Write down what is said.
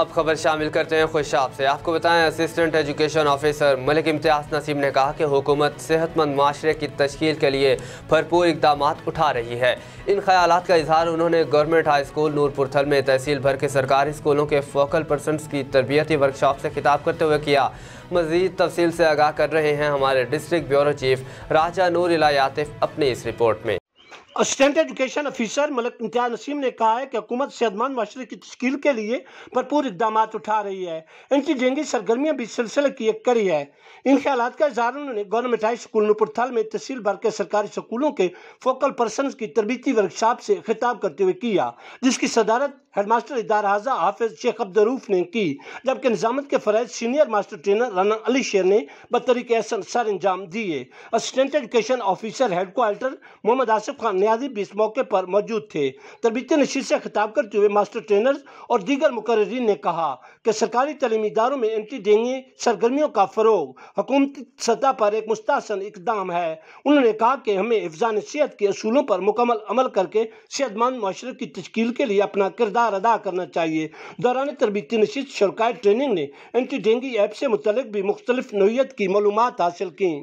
अब खबर शामिल करते हैं खुशाब से आपको बताएं assistant education officer Malik Imtiaz Naseem ने कहा कि हुकूमत सेहतमंद माशरे की तश्ील के लिए भरपूर इकदाम उठा रही है इन ख्याल का इजहार उन्होंने गवर्नमेंट हाई स्कूल नूरपुरथल में तहसील भर के सरकारी स्कूलों के फोकल पर्सनस की तरबियती वर्कशॉप से खिताब करते हुए किया मजीद तफसील से आगाह कर रहे हैं हमारे district bureau chief Raja Noor इला यातिफ अपनी इस रिपोर्ट में assistant education officer Malik Imtiaz Naseem ने कहा है कि हुकूमत सेहतमंद माशरे की तश्कील के लिए भरपूर इकदाम उठा रही है इनकी जंगी सरगर्मियाँ भी सिलसिले की एक करी है इन ख्याल का इजहार उन्होंने गवर्नमेंट हाई स्कूल नुपुरथल में तहसील भर के सरकारी स्कूलों के फोकल पर्सन की तरबती वर्कशॉप से खिताब करते हुए किया जिसकी सदारत हेड मास्टर इदार हाजा हाफिज शेख अब्दरूफ ने की जबकि निजामत के फ़रज senior master trainer Rana Ali Sher ने बतरीक एहसन सर अंजाम दिए assistant education officer head quarter Mohammad Asif Khan Niazi भी इस मौके पर मौजूद थे तरबीत नशीर से खिताब करते हुए मास्टर ट्रेनर और दीगर मुकर्रीन ने कहा कि सरकारी तलीमी इदारों में एंटी डेंगी सरगर्मियों का फ़रोग हुकूमती सतह पर एक मुस्तासन इकदाम है उन्होंने कहा कि हमें हिफान सेहत के असूलों पर मुकमल अमल करके सेहतमंद माशरे की तश्ल के लिए अपना किरदार किरदार अदा करना चाहिए दौरान तरबती नशीत शरकाय ट्रेनिंग ने एंटी डेंगी ऐप से मुतल भी मुख्तलिफ नोयत की मालूम हासिल की